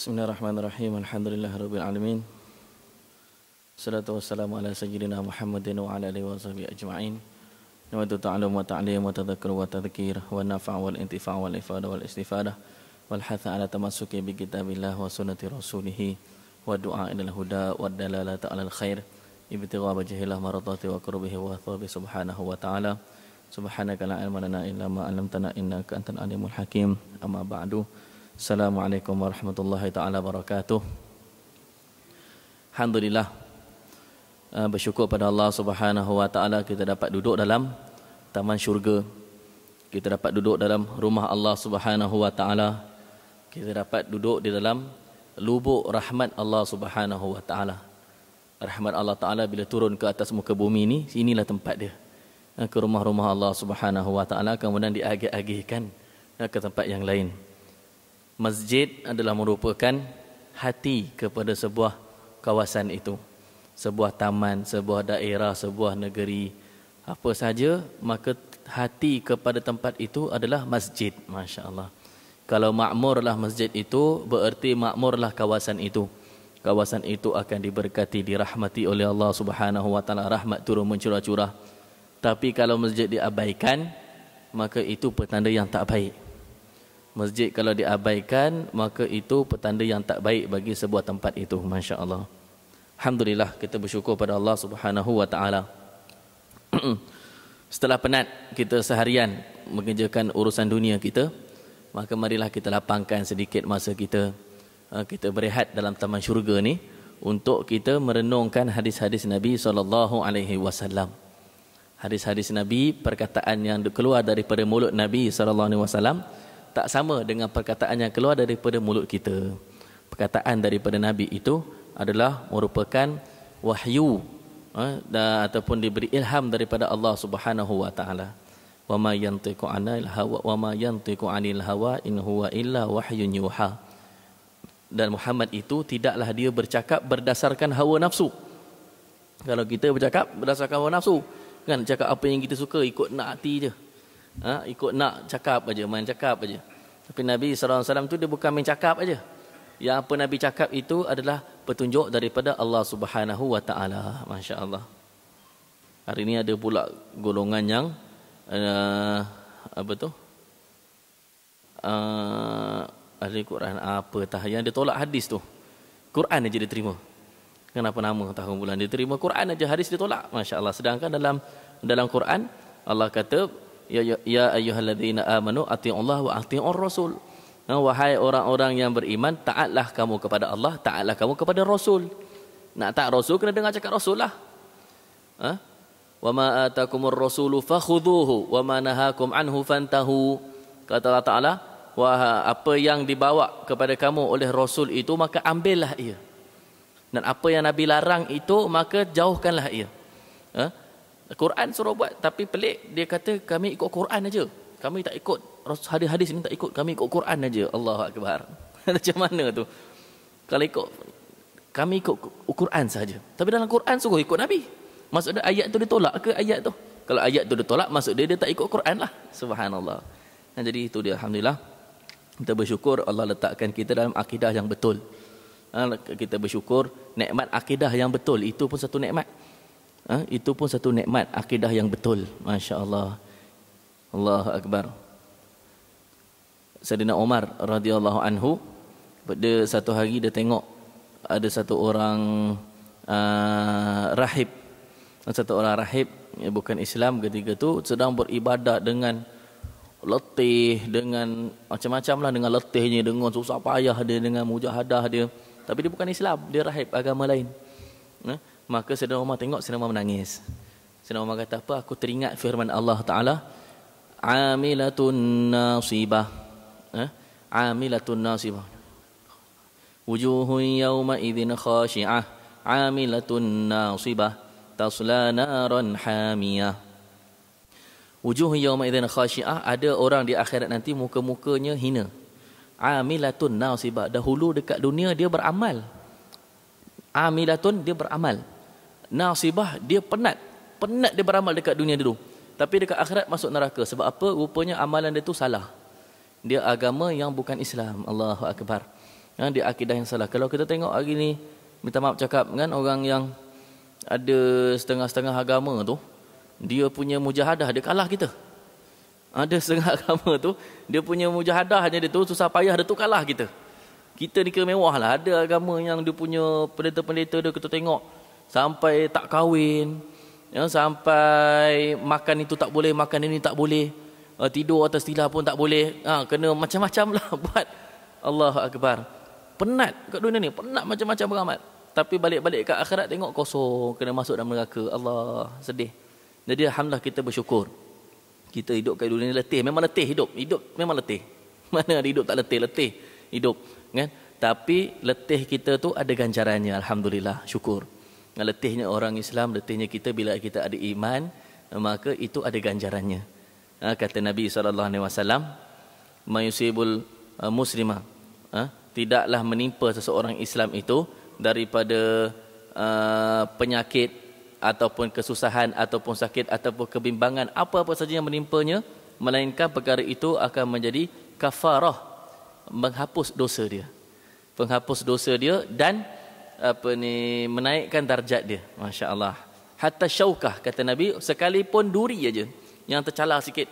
بسم الله الرحمن الرحيم الحمد لله رب العالمين والصلاة والسلام على سيدنا محمد وعلى آله وصحبه أجمعين نود التعلم والتعليم والتذكر والتذكير والنفع والانتفاع والإفادة والاستفادة والحث على التمسك بكتاب الله وسنة رسوله والدعاء إلى الهدى والدلالة على الخير ابتغاء وجه الله مرضاته وقربه وثوبه سبحانه وتعالى سبحانك لا علم لنا إلا ما علمتنا إنك أنت العليم الحكيم أما بعد Assalamualaikum warahmatullahi taala wabarakatuh. Alhamdulillah eh, bersyukur pada Allah Subhanahu wa taala kita dapat duduk dalam taman syurga. Kita dapat duduk dalam rumah Allah Subhanahu wa taala. Kita dapat duduk di dalam lubuk rahmat Allah Subhanahu wa taala. Rahmat Allah taala bila turun ke atas muka bumi ini, inilah tempat dia. Eh, ke rumah-rumah Allah Subhanahu wa taala kemudian diagih-agihkan eh, ke tempat yang lain masjid adalah merupakan hati kepada sebuah kawasan itu sebuah taman sebuah daerah sebuah negeri apa saja maka hati kepada tempat itu adalah masjid masya-Allah kalau makmurlah masjid itu bererti makmurlah kawasan itu kawasan itu akan diberkati dirahmati oleh Allah Subhanahu wa taala rahmat turun mencurah-curah tapi kalau masjid diabaikan maka itu petanda yang tak baik masjid kalau diabaikan maka itu petanda yang tak baik bagi sebuah tempat itu masya-Allah. Alhamdulillah kita bersyukur pada Allah Subhanahu wa taala. Setelah penat kita seharian mengerjakan urusan dunia kita, maka marilah kita lapangkan sedikit masa kita. Uh, kita berehat dalam taman syurga ni untuk kita merenungkan hadis-hadis Nabi saw. Hadis-hadis Nabi, perkataan yang keluar daripada mulut Nabi saw tak sama dengan perkataan yang keluar daripada mulut kita. Perkataan daripada Nabi itu adalah merupakan wahyu eh, ataupun diberi ilham daripada Allah Subhanahu wa taala. Wa ma yantiqu 'anil hawa wa ma yantiqu 'anil hawa in huwa illa wahyun yuha. Dan Muhammad itu tidaklah dia bercakap berdasarkan hawa nafsu. Kalau kita bercakap berdasarkan hawa nafsu, kan cakap apa yang kita suka ikut nak hati je ha, ikut nak cakap aja main cakap aja tapi Nabi SAW tu dia bukan main cakap aja yang apa Nabi cakap itu adalah petunjuk daripada Allah Subhanahu Wa Taala Masya Allah hari ini ada pula golongan yang uh, apa tu uh, ahli Quran apa tah yang dia tolak hadis tu Quran aja dia terima kenapa nama tahun bulan dia terima Quran aja hadis dia tolak Masya Allah sedangkan dalam dalam Quran Allah kata Ya, ya ya ayyuhalladzina amanu atiullaha wa atiur rasul ha, wahai orang-orang yang beriman taatlah kamu kepada Allah taatlah kamu kepada rasul nak taat rasul kena dengar cakap rasul lah ha wama atakumur rasulu fakhuduhu wama nahakum anhu fantahu kata Allah taala wah apa yang dibawa kepada kamu oleh rasul itu maka ambillah ia dan apa yang nabi larang itu maka jauhkanlah ia ha Quran suruh buat tapi pelik dia kata kami ikut Quran aja. Kami tak ikut hadis-hadis ni tak ikut, kami ikut Quran aja. Allahu akbar. Macam mana tu? Kalau ikut kami ikut Quran saja. Tapi dalam Quran suruh ikut Nabi. Maksudnya ayat tu ditolak ke ayat tu? Kalau ayat tu ditolak maksud dia dia tak ikut Quran lah. Subhanallah. Dan jadi itu dia alhamdulillah. Kita bersyukur Allah letakkan kita dalam akidah yang betul. Ah, kita bersyukur nikmat akidah yang betul itu pun satu nikmat. Ha? Itu pun satu nikmat akidah yang betul. Masya Allah. Allah Akbar. Sayyidina Umar radhiyallahu anhu pada satu hari dia tengok ada satu orang uh, rahib satu orang rahib yang bukan Islam ketika tu sedang beribadat dengan letih dengan macam-macam lah dengan letihnya dengan susah payah dia dengan mujahadah dia tapi dia bukan Islam dia rahib agama lain nah? Ha? Maka Sayyidina Umar tengok Sayyidina Umar menangis. Sayyidina Umar kata apa? Aku teringat firman Allah Ta'ala. Amilatun nasibah. Eh? Amilatun nasibah. Wujuhun yawma idhin khashi'ah. Amilatun nasibah. Tasla naran hamiyah. Wujuhun yawma idhin khashi'ah. Ada orang di akhirat nanti muka-mukanya hina. Amilatun nasibah. Dahulu dekat dunia dia beramal. Amilatun dia beramal nasibah dia penat penat dia beramal dekat dunia dulu tapi dekat akhirat masuk neraka sebab apa rupanya amalan dia tu salah dia agama yang bukan Islam Allahu akbar ya, dia akidah yang salah kalau kita tengok hari ni minta maaf cakap kan orang yang ada setengah-setengah agama tu dia punya mujahadah dia kalah kita ada setengah agama tu dia punya mujahadah hanya dia tu susah payah dia tu kalah kita kita ni kemewahlah ada agama yang dia punya pendeta-pendeta dia kita tengok sampai tak kahwin ya sampai makan itu tak boleh makan ini tak boleh uh, tidur atas tilah pun tak boleh ha, kena macam-macam lah buat Allah Akbar penat kat dunia ni penat macam-macam beramat tapi balik-balik ke akhirat tengok kosong kena masuk dalam neraka Allah sedih jadi Alhamdulillah kita bersyukur kita hidup kat dunia ni letih memang letih hidup hidup memang letih mana ada hidup tak letih letih hidup kan tapi letih kita tu ada ganjarannya Alhamdulillah syukur letihnya orang Islam, letihnya kita bila kita ada iman, maka itu ada ganjarannya. Ha, kata Nabi SAW, Mayusibul uh, Muslimah, ha, tidaklah menimpa seseorang Islam itu daripada uh, penyakit ataupun kesusahan ataupun sakit ataupun kebimbangan apa-apa saja yang menimpanya melainkan perkara itu akan menjadi kafarah menghapus dosa dia penghapus dosa dia dan apa ni menaikkan darjat dia masya-Allah hatta syaukah kata nabi sekalipun duri aja yang tercalar sikit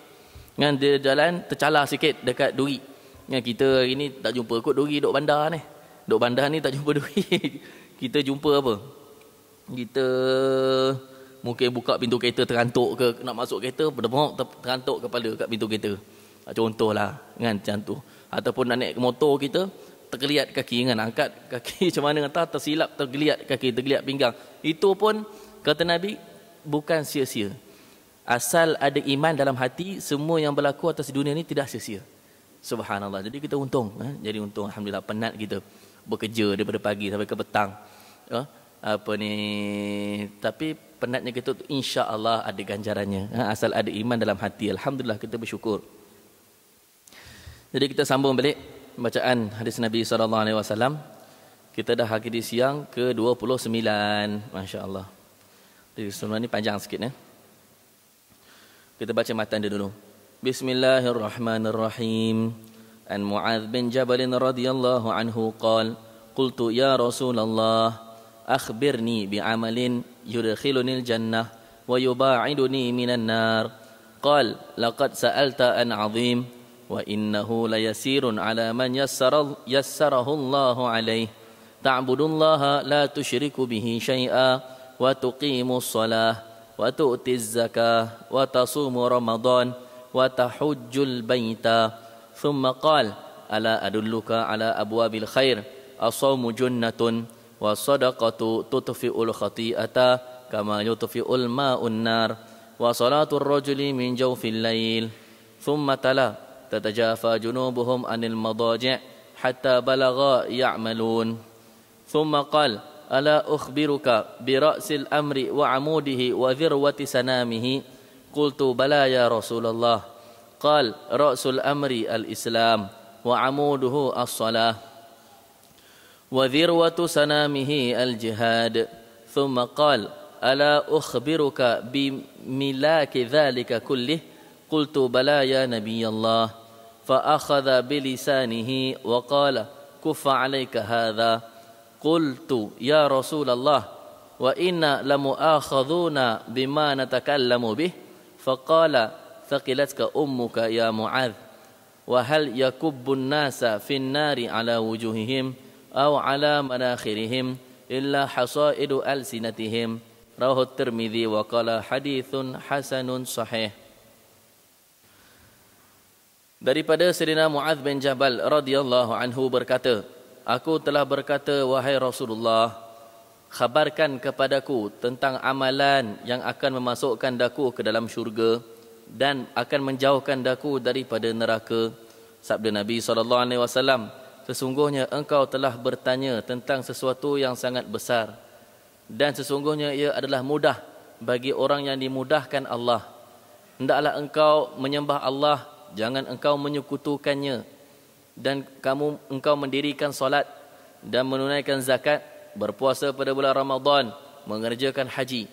kan dia jalan tercalar sikit dekat duri Yang kita hari ni tak jumpa kot duri dok bandar ni dok bandar ni tak jumpa duri kita jumpa apa kita mungkin buka pintu kereta terantuk ke nak masuk kereta berdemok terantuk kepala kat pintu kereta contohlah kan macam tu ataupun nak naik ke motor kita tergeliat kaki dengan angkat kaki macam mana entah tersilap tergeliat kaki tergeliat pinggang itu pun kata nabi bukan sia-sia asal ada iman dalam hati semua yang berlaku atas dunia ni tidak sia-sia subhanallah jadi kita untung eh? jadi untung alhamdulillah penat kita bekerja daripada pagi sampai ke petang eh? apa ni tapi penatnya kita tu insya ada ganjarannya eh? asal ada iman dalam hati alhamdulillah kita bersyukur jadi kita sambung balik bacaan hadis Nabi sallallahu alaihi wasallam. Kita dah di siang ke-29. Masya-Allah. Jadi sebenarnya ni panjang sikit ya. Kita baca matan dia dulu. Bismillahirrahmanirrahim. An Mu'adh bin Jabal radhiyallahu anhu qal Qultu ya Rasulullah Akhbirni bi'amalin al jannah Wa yuba'iduni minan nar Qal Laqad sa'alta an azim وإنه ليسير على من يسر يسره الله عليه تعبد الله لا تشرك به شيئا وتقيم الصلاة وتؤتي الزكاة وتصوم رمضان وتحج البيت ثم قال ألا أدلك على أبواب الخير الصوم جنة والصدقة تطفئ الخطيئة كما يطفئ الماء النار وصلاة الرجل من جوف الليل ثم تلا تتجافى جنوبهم عن المضاجع حتى بلغا يعملون ثم قال ألا أخبرك برأس الأمر وعموده وذروة سنامه قلت بلى يا رسول الله قال رأس الأمر الإسلام وعموده الصلاة وذروة سنامه الجهاد ثم قال ألا أخبرك بملاك ذلك كله قلت بلى يا نبي الله فأخذ بلسانه وقال كف عليك هذا قلت يا رسول الله وإنا لمؤاخذون بما نتكلم به فقال ثقلتك أمك يا معاذ وهل يكب الناس في النار على وجوههم أو على مناخرهم إلا حصائد ألسنتهم رواه الترمذي وقال حديث حسن صحيح Daripada Sayyidina Muaz bin Jabal radhiyallahu anhu berkata, "Aku telah berkata wahai Rasulullah, khabarkan kepadaku tentang amalan yang akan memasukkan daku ke dalam syurga dan akan menjauhkan daku daripada neraka." Sabda Nabi sallallahu alaihi wasallam, "Sesungguhnya engkau telah bertanya tentang sesuatu yang sangat besar dan sesungguhnya ia adalah mudah bagi orang yang dimudahkan Allah." Hendaklah engkau menyembah Allah jangan engkau menyekutukannya dan kamu engkau mendirikan solat dan menunaikan zakat berpuasa pada bulan Ramadan mengerjakan haji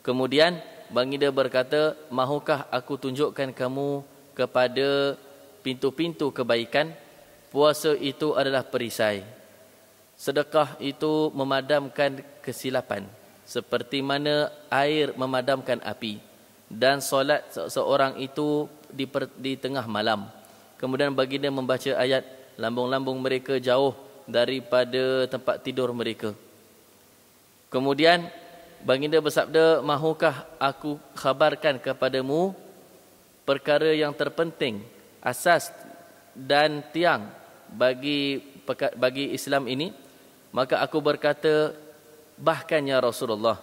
kemudian Bangida berkata mahukah aku tunjukkan kamu kepada pintu-pintu kebaikan puasa itu adalah perisai sedekah itu memadamkan kesilapan seperti mana air memadamkan api dan solat seorang itu di, per, di tengah malam. Kemudian baginda membaca ayat lambung-lambung mereka jauh daripada tempat tidur mereka. Kemudian baginda bersabda, "Mahukah aku khabarkan kepadamu perkara yang terpenting, asas dan tiang bagi bagi Islam ini?" Maka aku berkata, "Bahkan ya Rasulullah."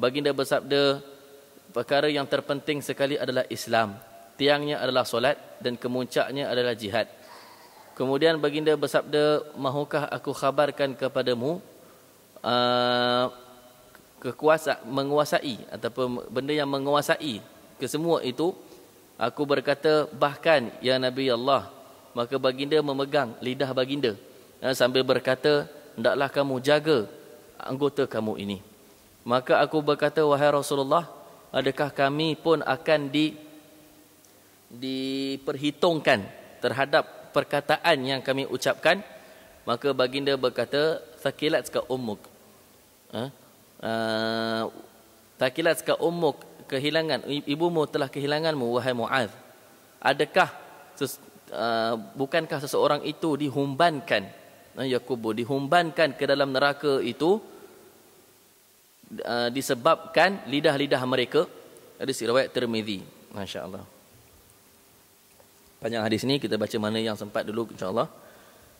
Baginda bersabda, perkara yang terpenting sekali adalah Islam. Tiangnya adalah solat dan kemuncaknya adalah jihad. Kemudian baginda bersabda, "Mahukah aku khabarkan kepadamu uh, kekuasa menguasai ataupun benda yang menguasai kesemua itu?" Aku berkata, "Bahkan ya Nabi Allah." Maka baginda memegang lidah baginda uh, sambil berkata, "Hendaklah kamu jaga anggota kamu ini." Maka aku berkata, "Wahai Rasulullah, adakah kami pun akan di diperhitungkan terhadap perkataan yang kami ucapkan maka baginda berkata takilat ka ummuk ha ah, takilat ka ummuk kehilangan ibumu telah kehilanganmu wahai muaz adakah uh, bukankah seseorang itu dihumbankan uh, ha, yakubu dihumbankan ke dalam neraka itu Uh, disebabkan lidah-lidah mereka hadis riwayat Tirmizi masya-Allah panjang hadis ini kita baca mana yang sempat dulu insya-Allah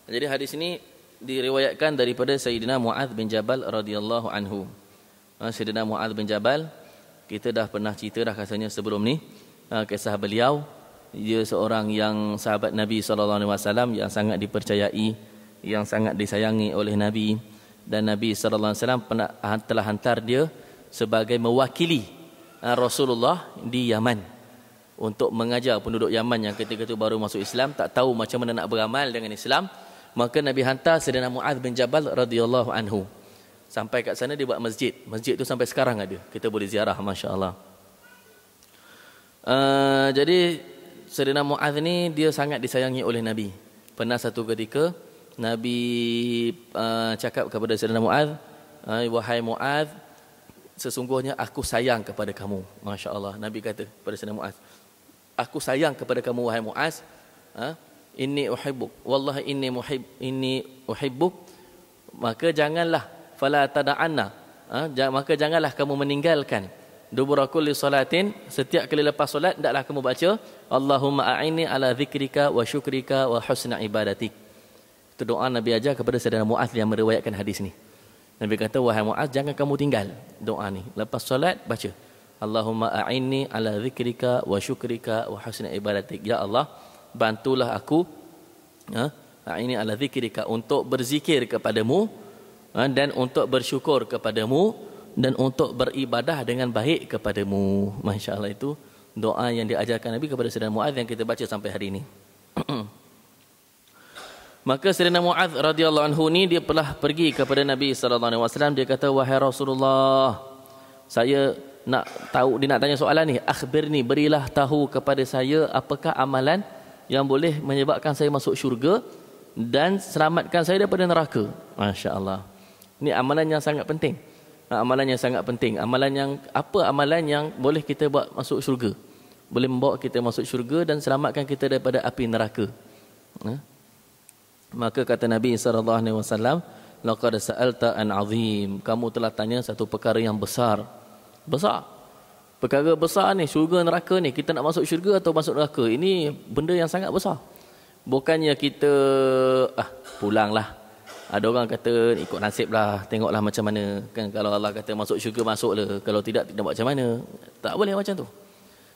jadi hadis ini diriwayatkan daripada Sayyidina Muaz bin Jabal radhiyallahu anhu ha, Sayyidina Muaz bin Jabal kita dah pernah cerita dah rasanya sebelum ni ha, kisah beliau dia seorang yang sahabat Nabi sallallahu alaihi wasallam yang sangat dipercayai yang sangat disayangi oleh Nabi dan Nabi sallallahu alaihi wasallam pernah telah hantar dia sebagai mewakili ah, Rasulullah di Yaman untuk mengajar penduduk Yaman yang ketika itu baru masuk Islam tak tahu macam mana nak beramal dengan Islam maka Nabi hantar Sayyidina Muaz bin Jabal radhiyallahu anhu sampai kat sana dia buat masjid masjid tu sampai sekarang ada kita boleh ziarah masya-Allah uh, jadi Sayyidina Muaz ni dia sangat disayangi oleh Nabi pernah satu ketika Nabi uh, cakap kepada Saidina Muaz, wahai Muaz, sesungguhnya aku sayang kepada kamu. Masya-Allah. Nabi kata kepada Saidina Muaz, aku sayang kepada kamu wahai Muaz. Uh, ha? ini uhibbuk. Wallah ini muhib ini uhibbuk. Maka janganlah fala tada'anna. Uh, maka janganlah kamu meninggalkan aku kulli solatin, Setiap kali lepas solat Tidaklah kamu baca Allahumma a'ini ala zikrika wa syukrika wa husna ibadatik doa Nabi ajar kepada Saidina Muaz yang meriwayatkan hadis ni. Nabi kata wahai Muaz jangan kamu tinggal doa ni. Lepas solat baca. Allahumma aini ala zikrika wa syukrika wa husni ibadatik. Ya Allah, bantulah aku ha aini ala zikrika untuk berzikir kepadamu ha? dan untuk bersyukur kepadamu dan untuk beribadah dengan baik kepadamu. Masya-Allah itu doa yang diajarkan Nabi kepada Saidina Muaz yang kita baca sampai hari ini. Maka Sayyidina muadh radhiyallahu anhu ni dia telah pergi kepada Nabi sallallahu alaihi wasallam dia kata wahai Rasulullah saya nak tahu dia nak tanya soalan ni akhbirni berilah tahu kepada saya apakah amalan yang boleh menyebabkan saya masuk syurga dan selamatkan saya daripada neraka masya-Allah ini amalan yang sangat penting ha, amalan yang sangat penting amalan yang apa amalan yang boleh kita buat masuk syurga boleh membawa kita masuk syurga dan selamatkan kita daripada api neraka ha? Maka kata Nabi SAW, Laqad sa'alta an azim. Kamu telah tanya satu perkara yang besar. Besar. Perkara besar ni, syurga neraka ni, kita nak masuk syurga atau masuk neraka? Ini benda yang sangat besar. Bukannya kita, ah, pulanglah. Ada orang kata, ikut nasib lah, tengoklah macam mana. Kan, kalau Allah kata masuk syurga, masuk lah. Kalau tidak, tidak buat macam mana. Tak boleh macam tu.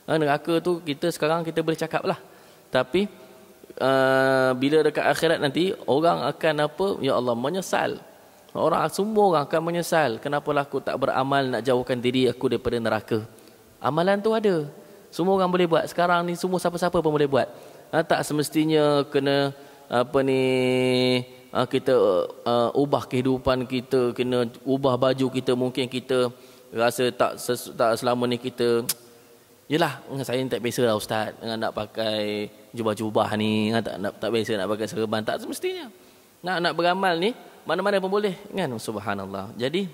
Ha, neraka tu, kita sekarang kita boleh cakap lah. Tapi, uh, bila dekat akhirat nanti orang akan apa ya Allah menyesal orang semua orang akan menyesal kenapa lah aku tak beramal nak jauhkan diri aku daripada neraka amalan tu ada semua orang boleh buat sekarang ni semua siapa-siapa pun boleh buat ha, tak semestinya kena apa ni ha, kita uh, uh ubah kehidupan kita kena ubah baju kita mungkin kita rasa tak ses, tak selama ni kita Yelah saya ni tak biasa lah ustaz Dengan nak pakai jubah-jubah ni kan? tak, nak, tak biasa nak pakai serban Tak semestinya Nak nak beramal ni Mana-mana pun boleh kan? Subhanallah Jadi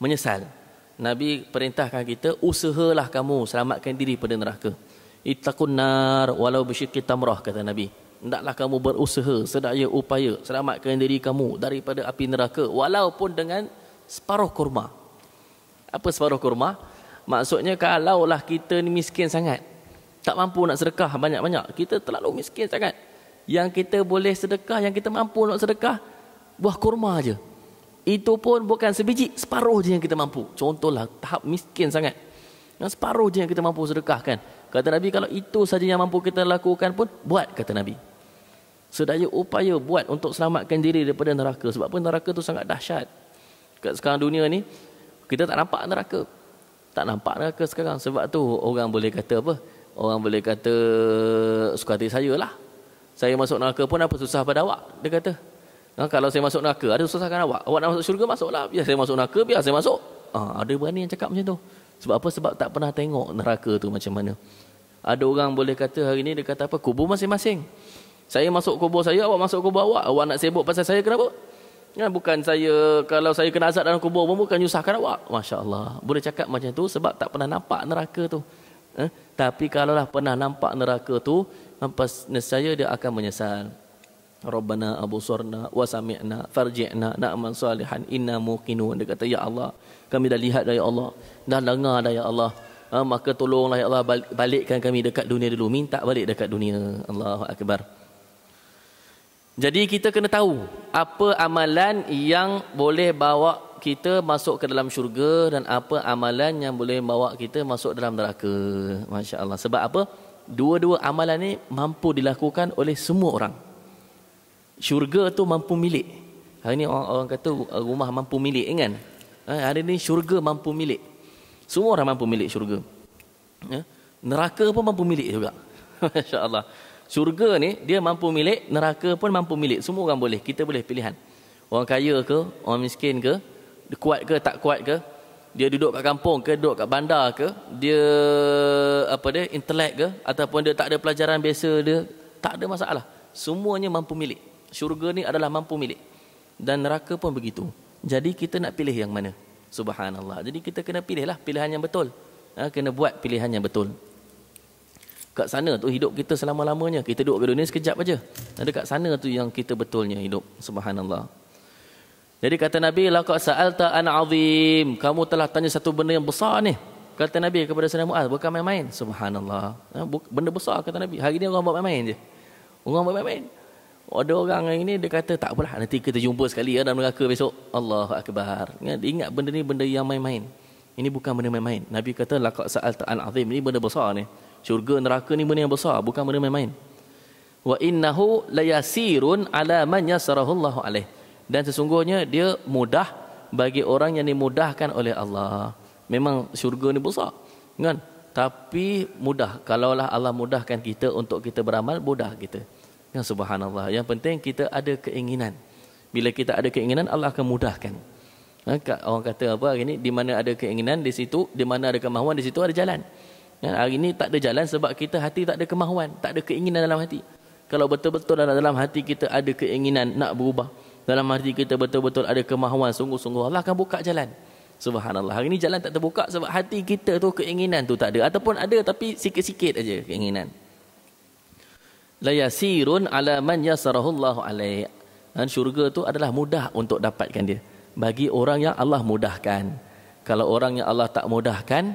Menyesal Nabi perintahkan kita Usahalah kamu selamatkan diri pada neraka Itakun nar walau bersyikir tamrah Kata Nabi Tidaklah kamu berusaha sedaya upaya Selamatkan diri kamu daripada api neraka Walaupun dengan separuh kurma Apa separuh kurma? Maksudnya kalaulah kita ni miskin sangat. Tak mampu nak sedekah banyak-banyak. Kita terlalu miskin sangat. Yang kita boleh sedekah, yang kita mampu nak sedekah, buah kurma aja. Itu pun bukan sebiji, separuh je yang kita mampu. Contohlah, tahap miskin sangat. Yang separuh je yang kita mampu sedekah kan. Kata Nabi, kalau itu saja yang mampu kita lakukan pun, buat kata Nabi. Sedaya upaya buat untuk selamatkan diri daripada neraka. Sebab pun neraka tu sangat dahsyat. Kat sekarang dunia ni, kita tak nampak neraka tak nampak neraka sekarang sebab tu orang boleh kata apa orang boleh kata suka hati saya lah saya masuk neraka pun apa susah pada awak dia kata ha, kalau saya masuk neraka ada susah kan awak awak nak masuk syurga masuk lah biar saya masuk neraka biar saya masuk ha, ada berani yang cakap macam tu sebab apa sebab tak pernah tengok neraka tu macam mana ada orang boleh kata hari ni dia kata apa kubur masing-masing saya masuk kubur saya awak masuk kubur awak awak nak sibuk pasal saya kenapa Ya, bukan saya kalau saya kena azab dalam kubur pun bukan menyusahkan awak. Masya Allah. Boleh cakap macam tu sebab tak pernah nampak neraka tu. Eh? Tapi kalau lah pernah nampak neraka tu, lepas saya dia akan menyesal. Rabbana abu surna wa sami'na farji'na na'man salihan inna muqinun. Dia kata, Ya Allah, kami dah lihat dari ya Allah. Dah dengar dari ya Allah. Ha, maka tolonglah Ya Allah balikkan kami dekat dunia dulu. Minta balik dekat dunia. Allahu Allah Akbar. Jadi kita kena tahu apa amalan yang boleh bawa kita masuk ke dalam syurga dan apa amalan yang boleh bawa kita masuk dalam neraka. Masya-Allah. Sebab apa? Dua-dua amalan ini mampu dilakukan oleh semua orang. Syurga tu mampu milik. Hari ni orang, orang kata rumah mampu milik kan? Hari ni syurga mampu milik. Semua orang mampu milik syurga. Ya? Neraka pun mampu milik juga. Masya-Allah. Surga ni dia mampu milik, neraka pun mampu milik. Semua orang boleh, kita boleh pilihan. Orang kaya ke, orang miskin ke, kuat ke tak kuat ke, dia duduk kat kampung ke, duduk kat bandar ke, dia apa dia intelek ke ataupun dia tak ada pelajaran biasa dia, tak ada masalah. Semuanya mampu milik. surga ni adalah mampu milik. Dan neraka pun begitu. Jadi kita nak pilih yang mana? Subhanallah. Jadi kita kena pilihlah pilihan yang betul. Ha, kena buat pilihan yang betul kat sana tu hidup kita selama-lamanya. Kita duduk ke dunia sekejap aja. Dan dekat sana tu yang kita betulnya hidup. Subhanallah. Jadi kata Nabi, laqad sa'alta an azim. Kamu telah tanya satu benda yang besar ni. Kata Nabi kepada Sayyidina Muaz, bukan main-main. Subhanallah. Benda besar kata Nabi. Hari ni orang buat main-main je. Orang buat main-main. Ada orang hari ni dia kata, tak apalah nanti kita jumpa sekali ya dalam neraka besok. Allahu akbar. Ingat benda ni benda yang main-main. Ini bukan benda main-main. Nabi kata laqad sa'alta an azim. Ini benda besar ni. Syurga neraka ni benda yang besar, bukan benda main-main. Wa innahu layasirun ala man yasarahu Allah alaih. Dan sesungguhnya dia mudah bagi orang yang dimudahkan oleh Allah. Memang syurga ni besar. Kan? Tapi mudah. Kalaulah Allah mudahkan kita untuk kita beramal, mudah kita. Ya, subhanallah. Yang penting kita ada keinginan. Bila kita ada keinginan, Allah akan mudahkan. Ha, orang kata apa hari ni? Di mana ada keinginan, di situ. Di mana ada kemahuan, di situ ada jalan. Kan? Hari ini tak ada jalan sebab kita hati tak ada kemahuan, tak ada keinginan dalam hati. Kalau betul-betul dalam, dalam hati kita ada keinginan nak berubah, dalam hati kita betul-betul ada kemahuan sungguh-sungguh, Allah akan buka jalan. Subhanallah. Hari ini jalan tak terbuka sebab hati kita tu keinginan tu tak ada. Ataupun ada tapi sikit-sikit aja keinginan. La yasirun ala man yasarahullahu alaih. Dan syurga tu adalah mudah untuk dapatkan dia. Bagi orang yang Allah mudahkan. Kalau orang yang Allah tak mudahkan,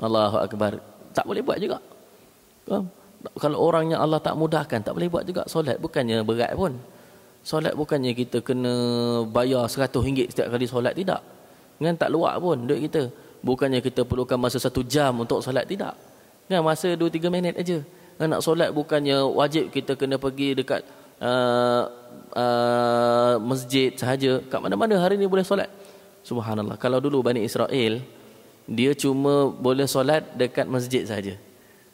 Allahu Akbar. Tak boleh buat juga. Kalau orang yang Allah tak mudahkan, tak boleh buat juga. Solat bukannya berat pun. Solat bukannya kita kena bayar seratus ringgit setiap kali solat, tidak. Kan tak luar pun duit kita. Bukannya kita perlukan masa satu jam untuk solat, tidak. Kan masa dua tiga minit aja. Kan nak solat bukannya wajib kita kena pergi dekat uh, uh, masjid sahaja. Kat mana-mana hari ni boleh solat. Subhanallah. Kalau dulu Bani Israel, dia cuma boleh solat dekat masjid saja.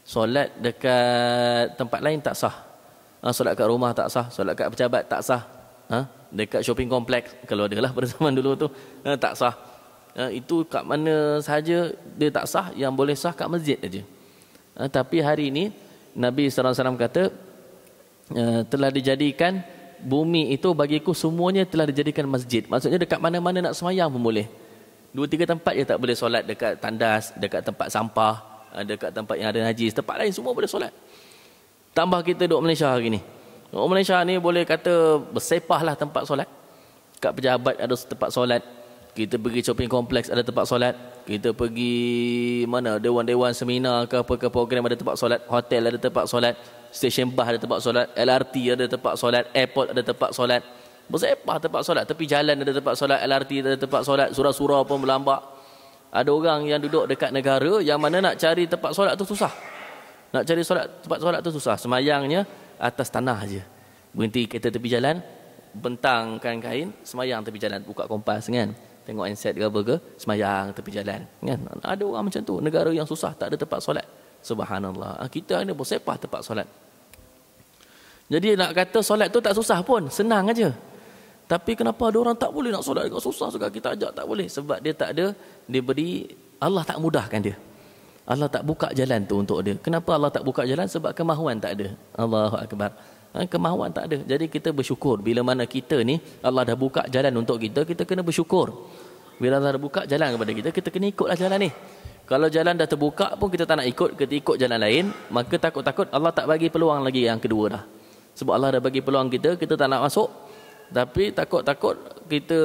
Solat dekat tempat lain tak sah. Ha, solat kat rumah tak sah, solat kat pejabat tak sah. Ha? Dekat shopping kompleks kalau ada lah pada zaman dulu tu ha, tak sah. Ha, itu kat mana saja dia tak sah yang boleh sah kat masjid saja. Ha, tapi hari ini Nabi SAW kata e, telah dijadikan bumi itu bagiku semuanya telah dijadikan masjid. Maksudnya dekat mana-mana nak semayang pun boleh dua tiga tempat je tak boleh solat dekat tandas, dekat tempat sampah, eh, dekat tempat yang ada najis. Tempat lain semua boleh solat. Tambah kita duduk Malaysia hari ni. Duduk Malaysia ni boleh kata bersepah lah tempat solat. Kat pejabat ada tempat solat. Kita pergi shopping kompleks ada tempat solat. Kita pergi mana dewan-dewan seminar ke apa ke program ada tempat solat. Hotel ada tempat solat. Stesen bah ada tempat solat. LRT ada tempat solat. Airport, ada tempat solat. Eh, bersepah tempat solat. tapi jalan ada tempat solat. LRT ada tempat solat. Surah-surah pun melambak. Ada orang yang duduk dekat negara yang mana nak cari tempat solat tu susah. Nak cari solat tempat solat tu susah. Semayangnya atas tanah je. Berhenti kereta tepi jalan. Bentangkan kain. Semayang tepi jalan. Buka kompas kan. Tengok inset ke apa ke. Semayang tepi jalan. Kan? Ada orang macam tu. Negara yang susah tak ada tempat solat. Subhanallah. Ah, kita ni bersepah tempat solat. Jadi nak kata solat tu tak susah pun. Senang aja. Tapi kenapa ada orang tak boleh nak solat Susah juga kita ajak tak boleh Sebab dia tak ada Dia beri Allah tak mudahkan dia Allah tak buka jalan tu untuk dia Kenapa Allah tak buka jalan Sebab kemahuan tak ada Allahu Akbar ha, Kemahuan tak ada Jadi kita bersyukur Bila mana kita ni Allah dah buka jalan untuk kita Kita kena bersyukur Bila Allah dah buka jalan kepada kita Kita kena ikutlah jalan ni kalau jalan dah terbuka pun kita tak nak ikut, kita ikut jalan lain, maka takut-takut Allah tak bagi peluang lagi yang kedua dah. Sebab Allah dah bagi peluang kita, kita tak nak masuk, tapi takut-takut kita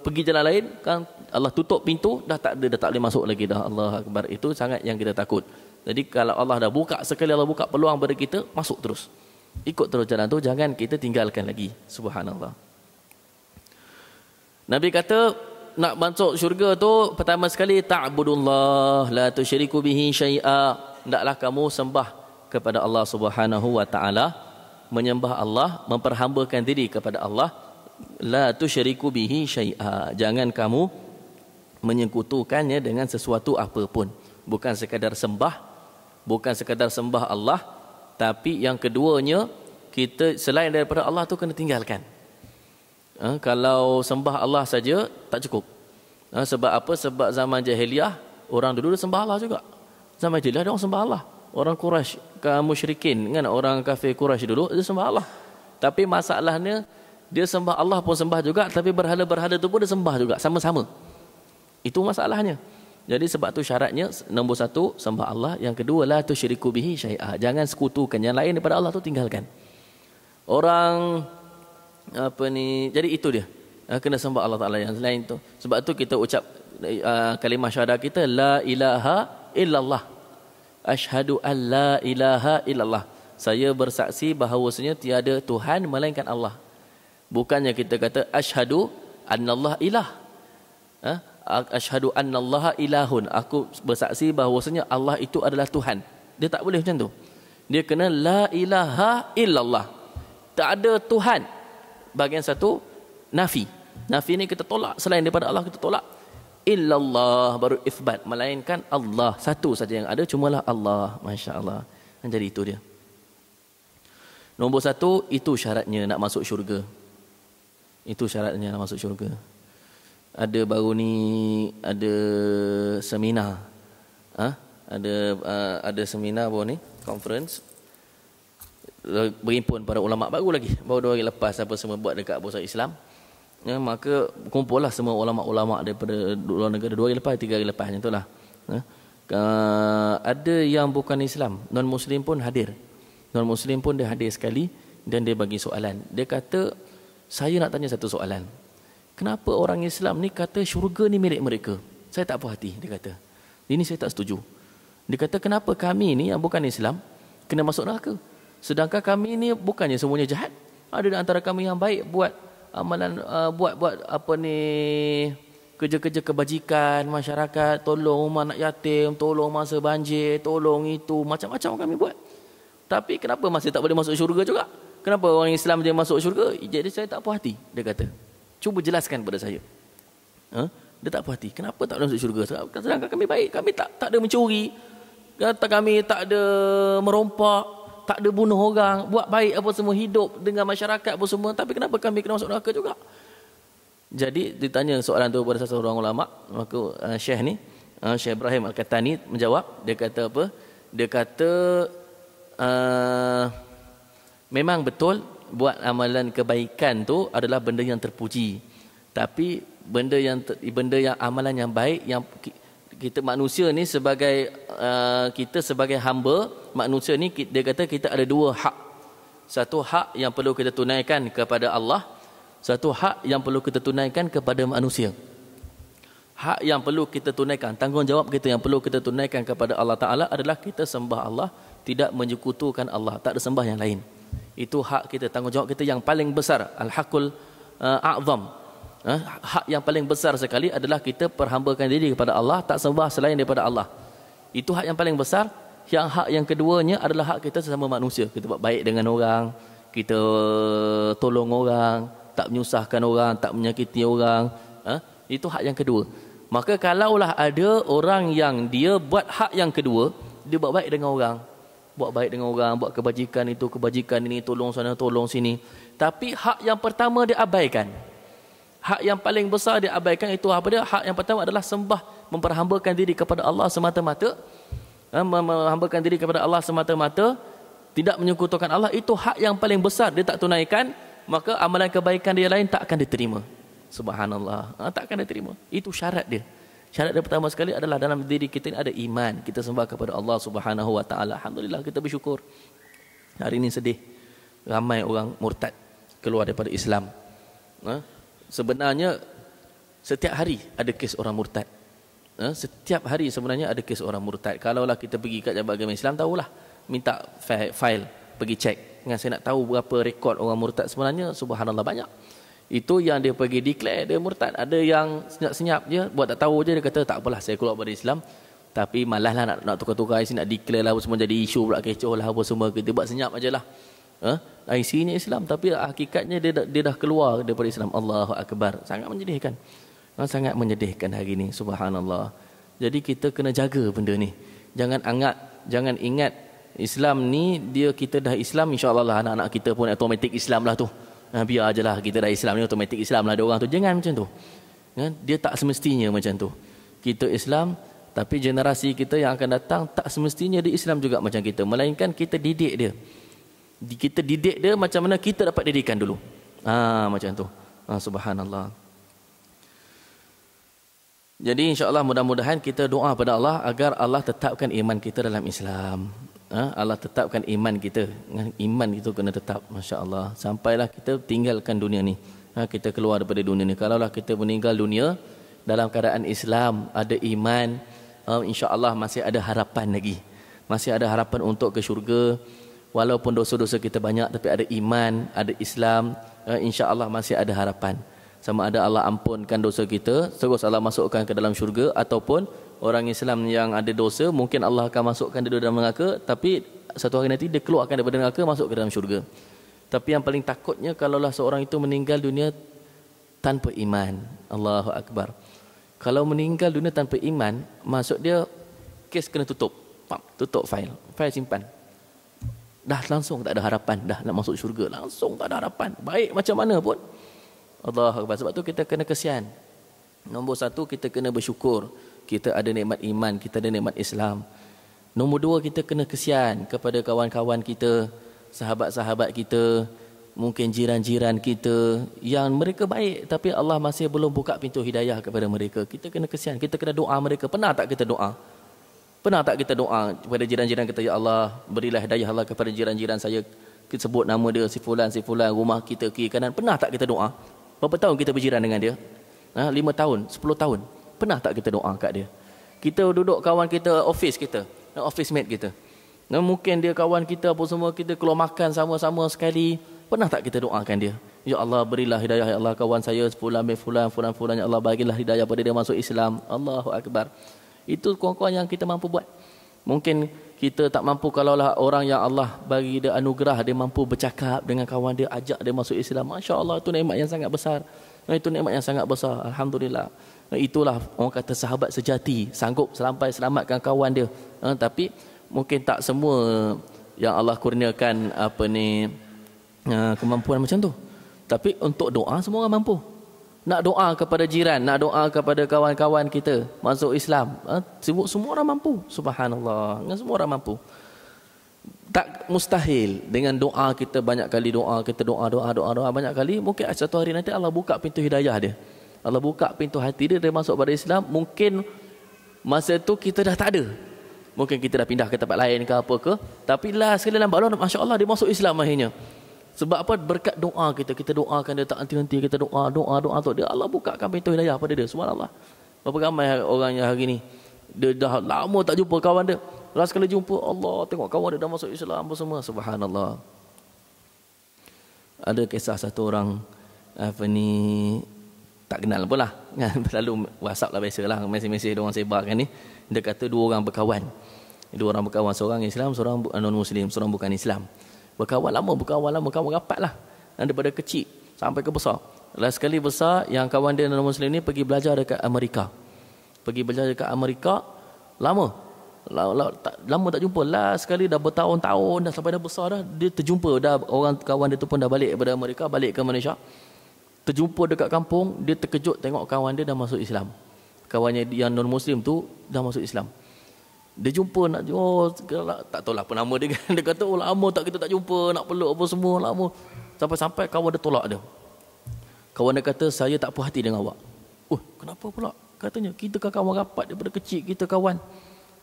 pergi jalan lain kan Allah tutup pintu dah tak ada dah tak boleh masuk lagi dah Allah akbar itu sangat yang kita takut. Jadi kalau Allah dah buka sekali Allah buka peluang pada kita masuk terus. Ikut terus jalan tu jangan kita tinggalkan lagi. Subhanallah. Nabi kata nak masuk syurga tu pertama sekali ta'budullah la tusyriku bihi syai'a. Ndaklah kamu sembah kepada Allah Subhanahu wa taala menyembah Allah, memperhambakan diri kepada Allah, la syiriku bihi syai'a. Jangan kamu menyekutukannya dengan sesuatu apapun. Bukan sekadar sembah, bukan sekadar sembah Allah, tapi yang keduanya kita selain daripada Allah tu kena tinggalkan. Ha, kalau sembah Allah saja tak cukup. Ha, sebab apa? Sebab zaman jahiliah orang dulu sembah Allah juga. Zaman jahiliah dia orang sembah Allah orang Quraisy ke musyrikin kan orang kafir Quraisy dulu dia sembah Allah tapi masalahnya dia sembah Allah pun sembah juga tapi berhala-berhala tu pun dia sembah juga sama-sama itu masalahnya jadi sebab tu syaratnya nombor satu sembah Allah yang kedua la tusyriku bihi syai'a jangan sekutukan yang lain daripada Allah tu tinggalkan orang apa ni jadi itu dia ah, kena sembah Allah Taala yang lain tu sebab tu kita ucap eh, ah, kalimah syahadah kita la ilaha illallah asyhadu an la ilaha illallah. Saya bersaksi bahawasanya tiada Tuhan melainkan Allah. Bukannya kita kata asyhadu annallah ilah. Ha? Asyhadu annallaha ilahun. Aku bersaksi bahawasanya Allah itu adalah Tuhan. Dia tak boleh macam tu. Dia kena la ilaha illallah. Tak ada Tuhan. Bagian satu, nafi. Nafi ni kita tolak. Selain daripada Allah, kita tolak illallah baru isbat melainkan Allah satu saja yang ada cumalah Allah masya-Allah kan jadi itu dia nombor satu itu syaratnya nak masuk syurga itu syaratnya nak masuk syurga ada baru ni ada seminar ha? ada uh, ada seminar baru ni conference berhimpun para ulama baru lagi baru dua hari lepas apa semua buat dekat pusat Islam ya, maka kumpullah semua ulama-ulama daripada luar negara dua hari lepas tiga hari lepas macam lah. ya. ada yang bukan Islam non muslim pun hadir non muslim pun dia hadir sekali dan dia bagi soalan dia kata saya nak tanya satu soalan kenapa orang Islam ni kata syurga ni milik mereka saya tak puas hati dia kata ini saya tak setuju dia kata kenapa kami ni yang bukan Islam kena masuk neraka sedangkan kami ni bukannya semuanya jahat ada di antara kami yang baik buat amalan uh, buat buat apa ni kerja-kerja kebajikan masyarakat tolong rumah anak yatim tolong masa banjir tolong itu macam-macam kami buat tapi kenapa masih tak boleh masuk syurga juga kenapa orang Islam dia masuk syurga jadi saya tak puas hati dia kata cuba jelaskan kepada saya huh? Ha? dia tak puas hati kenapa tak boleh masuk syurga sedangkan kami baik kami tak tak ada mencuri kata kami tak ada merompak tak ada bunuh orang, buat baik apa semua, hidup dengan masyarakat apa semua. Tapi kenapa kami kena masuk neraka juga? Jadi ditanya soalan tu kepada salah seorang ulama, maka uh, Syekh ni, uh, Syekh Ibrahim Al-Katani menjawab, dia kata apa? Dia kata uh, memang betul buat amalan kebaikan tu adalah benda yang terpuji. Tapi benda yang benda yang amalan yang baik yang kita manusia ni sebagai uh, kita sebagai hamba manusia ni dia kata kita ada dua hak. Satu hak yang perlu kita tunaikan kepada Allah, satu hak yang perlu kita tunaikan kepada manusia. Hak yang perlu kita tunaikan, tanggungjawab kita yang perlu kita tunaikan kepada Allah Taala adalah kita sembah Allah, tidak menyekutukan Allah, tak ada sembah yang lain. Itu hak kita, tanggungjawab kita yang paling besar, al-haqqul uh, a'zam. Uh, hak yang paling besar sekali adalah kita perhambakan diri kepada Allah, tak sembah selain daripada Allah. Itu hak yang paling besar, yang hak yang keduanya adalah hak kita sesama manusia. Kita buat baik dengan orang, kita tolong orang, tak menyusahkan orang, tak menyakiti orang. Ha? Itu hak yang kedua. Maka kalaulah ada orang yang dia buat hak yang kedua, dia buat baik dengan orang. Buat baik dengan orang, buat kebajikan itu, kebajikan ini, tolong sana, tolong sini. Tapi hak yang pertama dia abaikan. Hak yang paling besar dia abaikan itu apa dia? Hak yang pertama adalah sembah memperhambakan diri kepada Allah semata-mata. Eh, Memhambakan diri kepada Allah semata-mata Tidak menyekutukan Allah Itu hak yang paling besar Dia tak tunaikan Maka amalan kebaikan dia lain Tak akan diterima Subhanallah ha, Tak akan diterima Itu syarat dia Syarat yang pertama sekali adalah dalam diri kita ini ada iman. Kita sembah kepada Allah subhanahu wa ta'ala. Alhamdulillah kita bersyukur. Hari ini sedih. Ramai orang murtad keluar daripada Islam. Ha? Sebenarnya setiap hari ada kes orang murtad. Eh, setiap hari sebenarnya ada kes orang murtad. Kalaulah kita pergi kat Jabatan Agama Islam tahulah minta file pergi cek. Dengan saya nak tahu berapa rekod orang murtad sebenarnya subhanallah banyak. Itu yang dia pergi declare dia murtad. Ada yang senyap-senyap je buat tak tahu je dia kata tak apalah saya keluar dari Islam tapi malah nak nak tukar-tukar isi nak declare lah apa semua jadi isu pula kecoh lah apa semua kita buat senyap ajalah. Ha? Eh, isinya Islam tapi hakikatnya dia dah, keluar daripada Islam. Allahu akbar. Sangat menjadikan. Kan sangat menyedihkan hari ini subhanallah. Jadi kita kena jaga benda ni. Jangan anggap, jangan ingat Islam ni dia kita dah Islam insyaallah lah anak-anak kita pun automatik Islam lah tu. Ha, biar aje lah kita dah Islam ni automatik Islam lah ada orang tu. Jangan macam tu. Kan? Dia tak semestinya macam tu. Kita Islam tapi generasi kita yang akan datang tak semestinya dia Islam juga macam kita. Melainkan kita didik dia. Kita didik dia macam mana kita dapat didikan dulu. Ah ha, macam tu. Ha, subhanallah. Jadi insya Allah mudah-mudahan kita doa pada Allah agar Allah tetapkan iman kita dalam Islam. Ha? Allah tetapkan iman kita. Iman itu kena tetap, Masya Allah Sampailah kita tinggalkan dunia ni. Ha, kita keluar daripada dunia ni. Kalaulah kita meninggal dunia dalam keadaan Islam, ada iman, ha, Insya Allah masih ada harapan lagi. Masih ada harapan untuk ke syurga. Walaupun dosa-dosa kita banyak tapi ada iman, ada Islam, Insya Allah masih ada harapan sama ada Allah ampunkan dosa kita terus Allah masukkan ke dalam syurga ataupun orang Islam yang ada dosa mungkin Allah akan masukkan dia dalam neraka tapi satu hari nanti dia keluarkan daripada neraka masuk ke dalam syurga tapi yang paling takutnya kalaulah seorang itu meninggal dunia tanpa iman Allahu Akbar kalau meninggal dunia tanpa iman maksud dia kes kena tutup tutup fail, fail simpan dah langsung tak ada harapan dah nak masuk syurga langsung tak ada harapan baik macam mana pun Allah Akbar. Sebab tu kita kena kesian. Nombor satu, kita kena bersyukur. Kita ada nikmat iman, kita ada nikmat Islam. Nombor dua, kita kena kesian kepada kawan-kawan kita, sahabat-sahabat kita, mungkin jiran-jiran kita yang mereka baik tapi Allah masih belum buka pintu hidayah kepada mereka. Kita kena kesian, kita kena doa mereka. Pernah tak kita doa? Pernah tak kita doa kepada jiran-jiran kita, Ya Allah, berilah hidayah Allah kepada jiran-jiran saya. Kita sebut nama dia, si fulan, si fulan, rumah kita, kiri, kanan. Pernah tak kita doa? Berapa tahun kita berjiran dengan dia? Ha, 5 tahun, 10 tahun. Pernah tak kita doa kat dia? Kita duduk kawan kita, office kita. Eh, office mate kita. Nah, mungkin dia kawan kita apa semua, kita keluar makan sama-sama sekali. Pernah tak kita doakan dia? Ya Allah berilah hidayah ya Allah kawan saya fulan bin fulan fulan fulan ya Allah bagilah hidayah pada dia masuk Islam. Allahu akbar. Itu kawan-kawan yang kita mampu buat. Mungkin kita tak mampu kalaulah orang yang Allah bagi dia anugerah dia mampu bercakap dengan kawan dia ajak dia masuk Islam masya-Allah itu nikmat yang sangat besar itu nikmat yang sangat besar alhamdulillah itulah orang kata sahabat sejati sanggup sampai selamatkan kawan dia ha, tapi mungkin tak semua yang Allah kurniakan apa ni ha, kemampuan macam tu tapi untuk doa semua orang mampu nak doa kepada jiran, nak doa kepada kawan-kawan kita masuk Islam. Ha? Sibuk semua orang mampu. Subhanallah. Dengan semua orang mampu. Tak mustahil dengan doa kita banyak kali doa, kita doa, doa, doa, doa banyak kali. Mungkin satu hari nanti Allah buka pintu hidayah dia. Allah buka pintu hati dia, dia masuk pada Islam. Mungkin masa itu kita dah tak ada. Mungkin kita dah pindah ke tempat lain ke apa ke. Tapi lah sekali nampak Allah, Masya Allah dia masuk Islam akhirnya. Sebab apa berkat doa kita, kita doakan dia tak henti-henti, kita doa, doa, doa tu dia. Allah bukakan pintu hidayah pada dia, subhanallah. Berapa ramai orang yang hari ni, dia dah lama tak jumpa kawan dia. Last kali jumpa, Allah tengok kawan dia dah masuk Islam, apa semua, subhanallah. Ada kisah satu orang, apa ni, tak kenal pun lah. Kan? Lalu whatsapp lah biasa lah, mesej-mesej dia orang sebarkan ni. Dia kata dua orang berkawan. Dua orang berkawan, seorang Islam, seorang non-Muslim, seorang bukan Islam. Berkawan lama, berkawan lama, kawan rapat lah. Daripada kecil sampai ke besar. Last sekali besar, yang kawan dia dalam Muslim ni pergi belajar dekat Amerika. Pergi belajar dekat Amerika, lama. Lama, tak, jumpa. Last sekali dah bertahun-tahun, dah sampai dah besar dah. Dia terjumpa, dah orang kawan dia tu pun dah balik daripada Amerika, balik ke Malaysia. Terjumpa dekat kampung, dia terkejut tengok kawan dia dah masuk Islam. Kawannya yang non-Muslim tu dah masuk Islam. Dia jumpa nak oh, tak tahu lah apa nama dia kan. Dia kata oh, lama tak kita tak jumpa, nak peluk apa semua lama. Sampai-sampai kawan dia tolak dia. Kawan dia kata saya tak puas hati dengan awak. Oh, kenapa pula? Katanya kita kan kawan rapat daripada kecil kita kawan.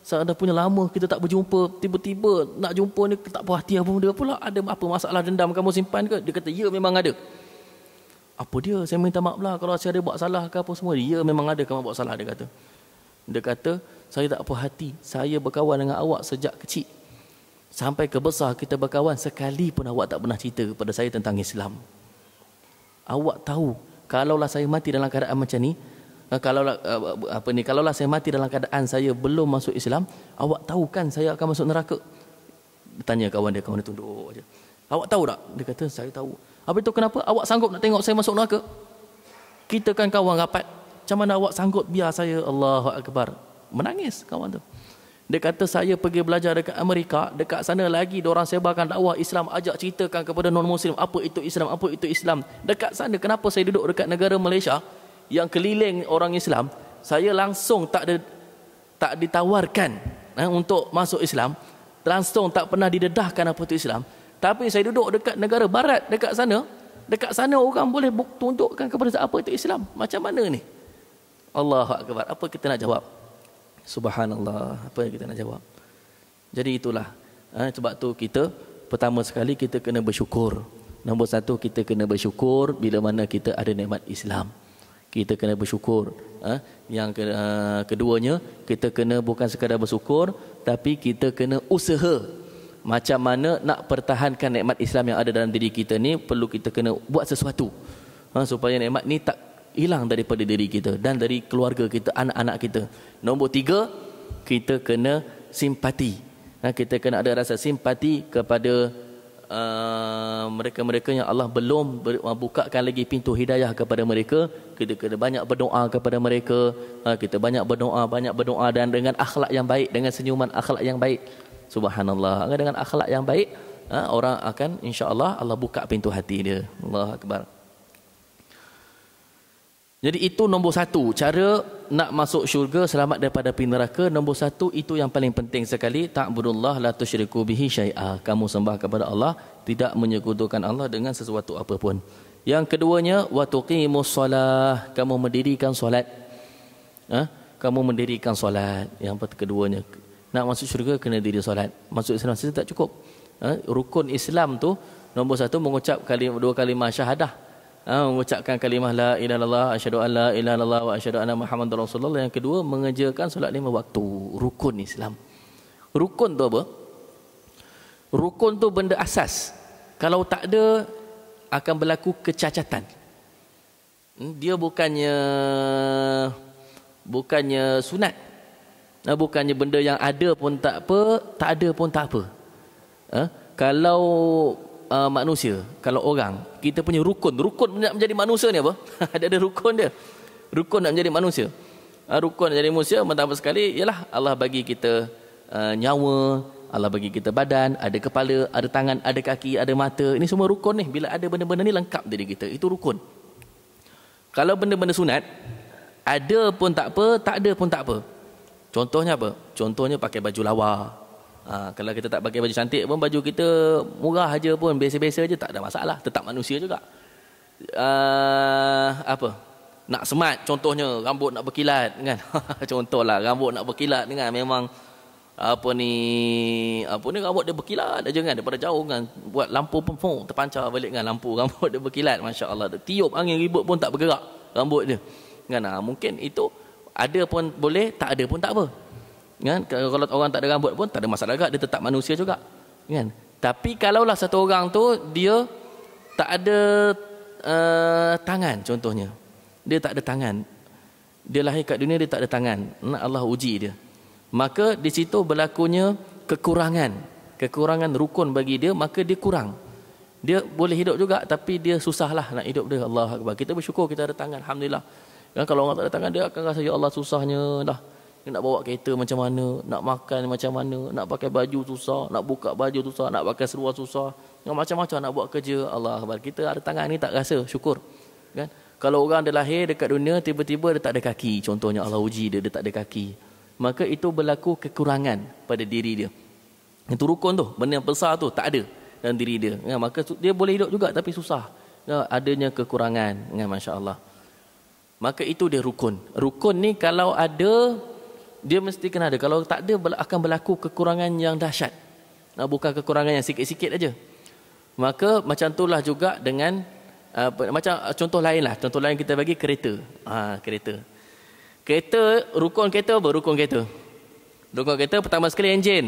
Saya dah punya lama kita tak berjumpa, tiba-tiba nak jumpa ni tak puas hati apa dia pula? Ada apa masalah dendam kamu simpan ke? Dia kata ya memang ada. Apa dia? Saya minta maaf lah kalau saya ada buat salah ke apa semua. Ya memang ada kamu buat salah dia kata. Dia kata, saya tak apa hati saya berkawan dengan awak sejak kecil sampai ke besar kita berkawan sekali pun awak tak pernah cerita kepada saya tentang Islam awak tahu kalaulah saya mati dalam keadaan macam ni eh, kalaulah eh, apa ni kalaulah saya mati dalam keadaan saya belum masuk Islam awak tahu kan saya akan masuk neraka tanya kawan dia kawan dia tunduk aja awak tahu tak dia kata saya tahu apa itu kenapa awak sanggup nak tengok saya masuk neraka kita kan kawan rapat macam mana awak sanggup biar saya Allahu akbar menangis kawan tu. Dia kata saya pergi belajar dekat Amerika, dekat sana lagi dia orang sebarkan dakwah Islam, ajak ceritakan kepada non muslim apa itu Islam, apa itu Islam. Dekat sana kenapa saya duduk dekat negara Malaysia yang keliling orang Islam, saya langsung tak ada tak ditawarkan eh, untuk masuk Islam, langsung tak pernah didedahkan apa itu Islam. Tapi saya duduk dekat negara barat dekat sana, dekat sana orang boleh tunjukkan kepada saya apa itu Islam. Macam mana ni? Allahuakbar. Apa kita nak jawab? Subhanallah. Apa yang kita nak jawab? Jadi itulah. Ha, sebab tu kita pertama sekali kita kena bersyukur. Nombor satu kita kena bersyukur bila mana kita ada nikmat Islam. Kita kena bersyukur. Ha, yang ke, uh, keduanya kita kena bukan sekadar bersyukur tapi kita kena usaha macam mana nak pertahankan nikmat Islam yang ada dalam diri kita ni perlu kita kena buat sesuatu. Ha, supaya nikmat ni tak hilang daripada diri kita dan dari keluarga kita, anak-anak kita. Nombor tiga, kita kena simpati. Ha, kita kena ada rasa simpati kepada uh, mereka-mereka yang Allah belum ber- uh, bukakan lagi pintu hidayah kepada mereka. Kita kena banyak berdoa kepada mereka. Uh, kita banyak berdoa, banyak berdoa dan dengan akhlak yang baik, dengan senyuman akhlak yang baik. Subhanallah. Dengan akhlak yang baik, uh, orang akan insyaallah Allah Allah buka pintu hati dia. Allah Akbar. Jadi itu nombor satu. Cara nak masuk syurga selamat daripada api neraka. Nombor satu itu yang paling penting sekali. Ta'budullah la tushiriku bihi syai'ah. Kamu sembah kepada Allah. Tidak menyekutukan Allah dengan sesuatu apapun. Yang keduanya. Wa tuqimus solah. Kamu mendirikan solat. Ha? Kamu mendirikan solat. Yang keduanya. Nak masuk syurga kena diri solat. Masuk Islam saja tak cukup. Ha? Rukun Islam tu. Nombor satu mengucap kalim, dua kalimah syahadah. Ha, mengucapkan kalimah la ilaha illallah asyhadu alla ilaha illallah wa asyhadu anna muhammadar rasulullah yang kedua mengerjakan solat lima waktu rukun Islam rukun tu apa rukun tu benda asas kalau tak ada akan berlaku kecacatan hmm, dia bukannya bukannya sunat ha, bukannya benda yang ada pun tak apa tak ada pun tak apa ha, kalau uh, manusia, kalau orang, kita punya rukun. Rukun nak menjadi manusia ni apa? Dia ada rukun dia. Rukun nak menjadi manusia. Uh, rukun nak jadi manusia, pertama sekali, ialah Allah bagi kita uh, nyawa, Allah bagi kita badan, ada kepala, ada tangan, ada kaki, ada mata. Ini semua rukun ni. Bila ada benda-benda ni lengkap diri kita. Itu rukun. Kalau benda-benda sunat, ada pun tak apa, tak ada pun tak apa. Contohnya apa? Contohnya pakai baju lawa. Ha, kalau kita tak pakai baju cantik pun baju kita murah aja pun biasa-biasa aja tak ada masalah tetap manusia juga. Uh, apa? Nak semat contohnya rambut nak berkilat kan. Contohlah rambut nak berkilat kan memang apa ni apa ni rambut dia berkilat aja kan daripada jauh kan buat lampu pun fuh, terpancar balik kan lampu rambut dia berkilat masya-Allah tiup angin ribut pun tak bergerak rambut dia kan ha, mungkin itu ada pun boleh tak ada pun tak apa kan kalau orang tak ada rambut pun tak ada masalah juga dia tetap manusia juga kan tapi kalaulah satu orang tu dia tak ada uh, tangan contohnya dia tak ada tangan dia lahir kat dunia dia tak ada tangan nak Allah uji dia maka di situ berlakunya kekurangan kekurangan rukun bagi dia maka dia kurang dia boleh hidup juga tapi dia susahlah nak hidup dia Allah Akbar. kita bersyukur kita ada tangan alhamdulillah kan kalau orang tak ada tangan dia akan rasa ya Allah susahnya dah nak bawa kereta macam mana, nak makan macam mana, nak pakai baju susah, nak buka baju susah, nak pakai seluar susah. Yang macam-macam nak buat kerja, Allah Akbar. Kita ada tangan ni tak rasa, syukur. Kan? Kalau orang dia lahir dekat dunia, tiba-tiba dia tak ada kaki. Contohnya Allah uji dia, dia tak ada kaki. Maka itu berlaku kekurangan pada diri dia. Itu rukun tu, benda yang besar tu, tak ada dalam diri dia. Kan? Maka dia boleh hidup juga tapi susah. Kan? Adanya kekurangan, kan? Masya Allah. Maka itu dia rukun. Rukun ni kalau ada dia mesti kena ada. Kalau tak ada akan berlaku kekurangan yang dahsyat. Nah, bukan kekurangan yang sikit-sikit aja. Maka macam itulah juga dengan uh, macam ah, contoh lain lah. Contoh lain kita bagi kereta. Ha, kereta. Kereta, rukun kereta apa? Rukun kereta. Rukun kereta pertama sekali enjin.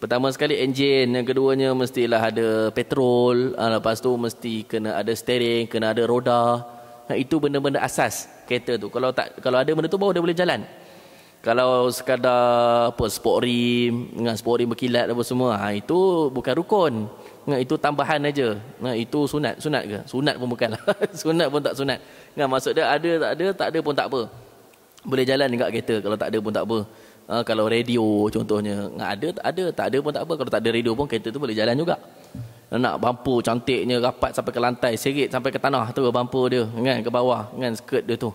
Pertama sekali enjin, yang keduanya mestilah ada petrol, ha, lepas tu mesti kena ada steering, kena ada roda. Ha, itu benda-benda asas kereta tu. Kalau tak kalau ada benda tu baru dia boleh jalan kalau sekadar apa sport rim dengan sport rim berkilat apa semua ha, itu bukan rukun Nah, itu tambahan aja. Nah, itu sunat. Sunat ke? Sunat pun bukan. Lah. sunat pun tak sunat. Nah, maksud dia ada tak ada, tak ada pun tak apa. Boleh jalan dekat kereta kalau tak ada pun tak apa. Ha, kalau radio contohnya. Nah, ada tak ada, tak ada pun tak apa. Kalau tak ada radio pun kereta tu boleh jalan juga. Nak bampu cantiknya rapat sampai ke lantai. Serit sampai ke tanah tu bampu dia. Kan, ke bawah. Kan, skirt dia tu.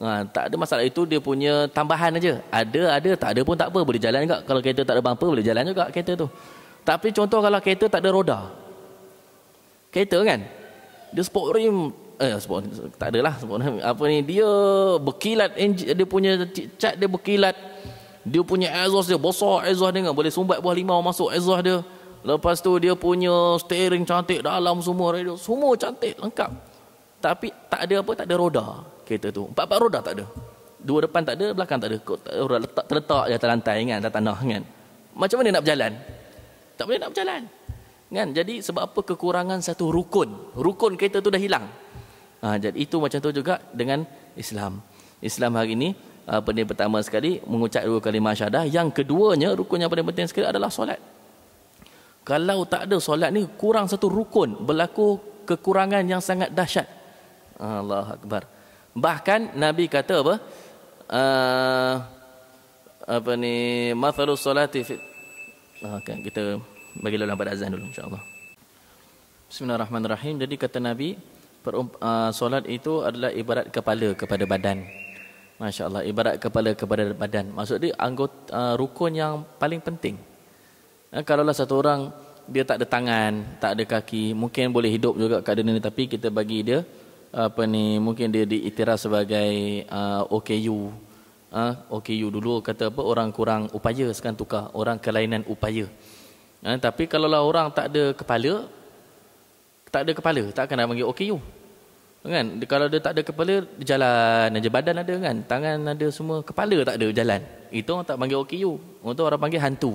Ha, tak ada masalah itu dia punya tambahan aja. Ada ada tak ada pun tak apa boleh jalan juga. Kalau kereta tak ada bumper boleh jalan juga kereta tu. Tapi contoh kalau kereta tak ada roda. Kereta kan. Dia sport rim eh sport tak ada lah sport rim. apa ni dia berkilat dia punya cat dia berkilat. Dia punya exhaust dia besar exhaust dia kan boleh sumbat buah limau masuk exhaust dia. Lepas tu dia punya steering cantik dalam semua radio semua cantik lengkap. Tapi tak ada apa tak ada roda kereta tu. Empat-empat roda tak ada. Dua depan tak ada, belakang tak ada. Eh, roda letak terletak di atas lantai kan, atas tanah kan. Macam mana nak berjalan? Tak boleh nak berjalan. Kan? Jadi sebab apa kekurangan satu rukun. Rukun kereta tu dah hilang. Ha, jadi itu macam tu juga dengan Islam. Islam hari ini uh, penting pertama sekali mengucap dua kali syahadah. Yang keduanya rukun yang paling penting sekali adalah solat. Kalau tak ada solat ni kurang satu rukun berlaku kekurangan yang sangat dahsyat. Allah Akbar. Akbar. Bahkan Nabi kata apa? Uh, apa ni? Mathalu salati fi ah, okay, kita bagi lalu pada azan dulu insyaAllah. Bismillahirrahmanirrahim. Jadi kata Nabi, per, uh, ah, solat itu adalah ibarat kepala kepada badan. Masya Allah, ibarat kepala kepada badan. Maksudnya anggota uh, rukun yang paling penting. Eh, kalaulah satu orang dia tak ada tangan, tak ada kaki, mungkin boleh hidup juga kat dunia ni tapi kita bagi dia apa ni mungkin dia diiktiraf sebagai uh, OKU uh, OKU dulu kata apa orang kurang upaya sekarang tukar orang kelainan upaya uh, tapi kalaulah orang tak ada kepala tak ada kepala tak akan nak panggil OKU kan kalau dia tak ada kepala jalan aja badan ada kan tangan ada semua kepala tak ada jalan itu orang tak panggil OKU orang tu orang panggil hantu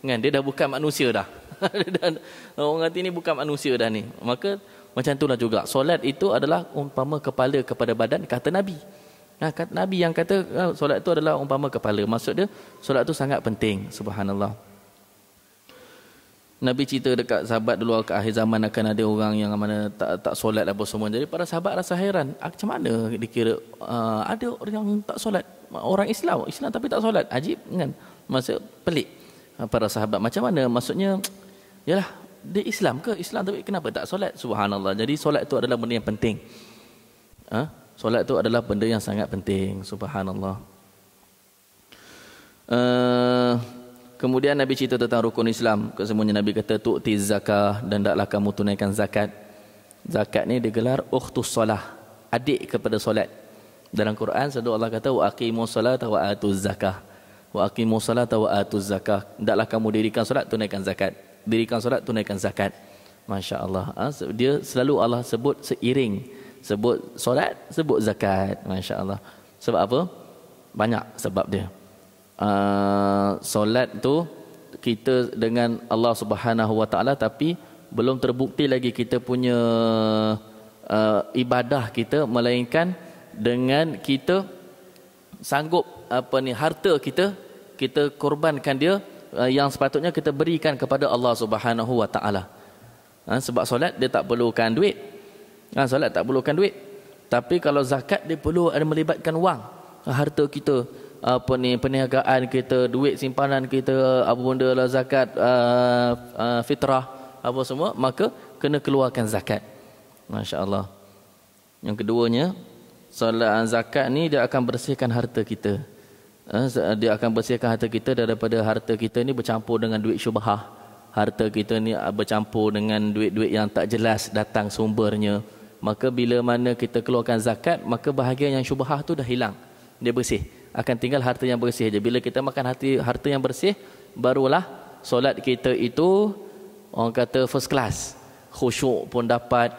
kan dia dah bukan manusia dah orang kata ni bukan manusia dah ni maka macam itulah juga solat itu adalah umpama kepala kepada badan kata nabi nah kata nabi yang kata ah, solat itu adalah umpama kepala maksud dia solat itu sangat penting subhanallah Nabi cerita dekat sahabat dulu ke akhir zaman akan ada orang yang mana tak tak solat apa semua. Jadi para sahabat rasa heran. Ah, macam mana dikira uh, ada orang yang tak solat? Orang Islam, Islam tapi tak solat. Ajib kan? Masa pelik. Ah, para sahabat macam mana maksudnya yalah dia Islam ke Islam tapi kenapa tak solat subhanallah jadi solat itu adalah benda yang penting ah ha? solat itu adalah benda yang sangat penting subhanallah uh, kemudian nabi cerita tentang rukun Islam kesemuanya nabi kata tu'ti zakah dan taklah kamu tunaikan zakat zakat ni digelar ukhtus solah adik kepada solat dalam Quran sedo Allah kata wa aqimus solata wa atuz zakah wa aqimu salata wa atu zakah. Hendaklah kamu dirikan solat tunaikan zakat. Dirikan solat tunaikan zakat. Masya-Allah. Ah, dia selalu Allah sebut seiring. Sebut solat, sebut zakat. Masya-Allah. Sebab apa? Banyak sebab dia. Uh, solat tu kita dengan Allah Subhanahu Wa Taala tapi belum terbukti lagi kita punya uh, ibadah kita melainkan dengan kita sanggup apa ni harta kita kita korbankan dia uh, yang sepatutnya kita berikan kepada Allah Subhanahu Wa Taala. Ha, sebab solat dia tak perlukan duit. Ha, solat tak perlukan duit. Tapi kalau zakat dia perlu ada melibatkan wang harta kita apa ni perniagaan kita duit simpanan kita apa benda lah zakat uh, uh, fitrah apa semua maka kena keluarkan zakat masya-Allah yang keduanya solat zakat ni dia akan bersihkan harta kita Eh, eh, dia akan bersihkan harta kita daripada harta kita ni bercampur dengan duit syubhah harta kita ni eh, bercampur dengan duit-duit yang tak jelas datang sumbernya maka bila mana kita keluarkan zakat maka bahagian yang syubhah tu dah hilang dia bersih akan tinggal harta yang bersih aja bila kita makan hati harta yang bersih barulah solat kita itu orang kata first class khusyuk pun dapat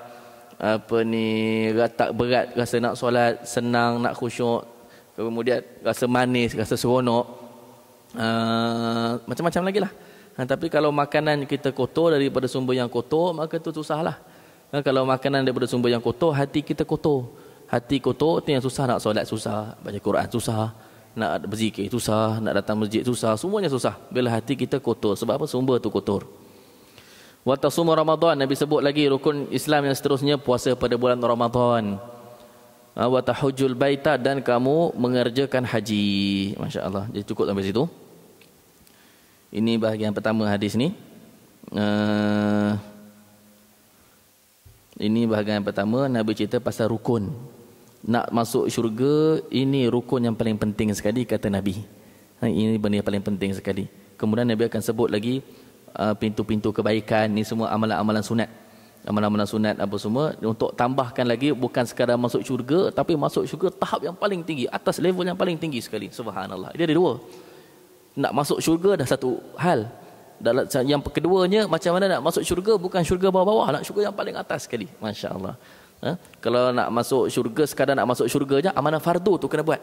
apa ni tak berat rasa nak solat senang nak khusyuk kemudian rasa manis, rasa seronok. Uh, macam-macam lagi lah. Ha, tapi kalau makanan kita kotor daripada sumber yang kotor, maka itu susahlah. Ha, kalau makanan daripada sumber yang kotor, hati kita kotor. Hati kotor itu yang susah nak solat susah, baca Quran susah, nak berzikir susah, nak datang masjid susah, semuanya susah. Bila hati kita kotor, sebab apa sumber itu kotor. Waktu sumber Ramadan, Nabi sebut lagi rukun Islam yang seterusnya puasa pada bulan Ramadan. Ramadan. Ah, wa baita dan kamu mengerjakan haji. Masya-Allah. Jadi cukup sampai situ. Ini bahagian pertama hadis ni. Ah, ini bahagian pertama Nabi cerita pasal rukun. Nak masuk syurga ini rukun yang paling penting sekali kata Nabi. Ha, ini benda yang paling penting sekali. Kemudian Nabi akan sebut lagi ah, pintu-pintu kebaikan ni semua amalan-amalan sunat amalan-amalan sunat apa semua untuk tambahkan lagi bukan sekadar masuk syurga tapi masuk syurga tahap yang paling tinggi atas level yang paling tinggi sekali subhanallah dia ada dua nak masuk syurga dah satu hal yang keduanya macam mana nak masuk syurga bukan syurga bawah-bawah nak lah, syurga yang paling atas sekali masyaallah ha? kalau nak masuk syurga sekadar nak masuk syurga je amalan fardu tu kena buat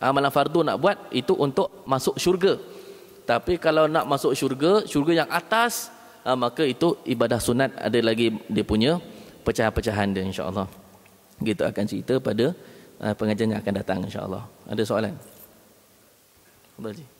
amalan fardu nak buat itu untuk masuk syurga tapi kalau nak masuk syurga syurga yang atas uh, maka itu ibadah sunat ada lagi dia punya pecah-pecahan dia insyaallah. Kita akan cerita pada uh, pengajian yang akan datang insyaallah. Ada soalan? Abang Haji.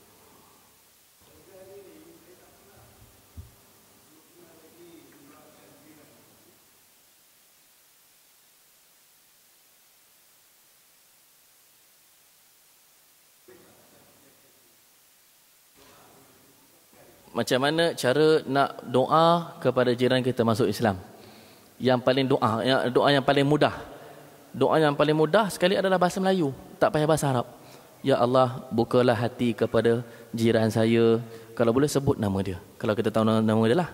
macam mana cara nak doa kepada jiran kita masuk Islam yang paling doa doa yang paling mudah doa yang paling mudah sekali adalah bahasa Melayu tak payah bahasa Arab ya Allah bukalah hati kepada jiran saya kalau boleh sebut nama dia kalau kita tahu nama dia lah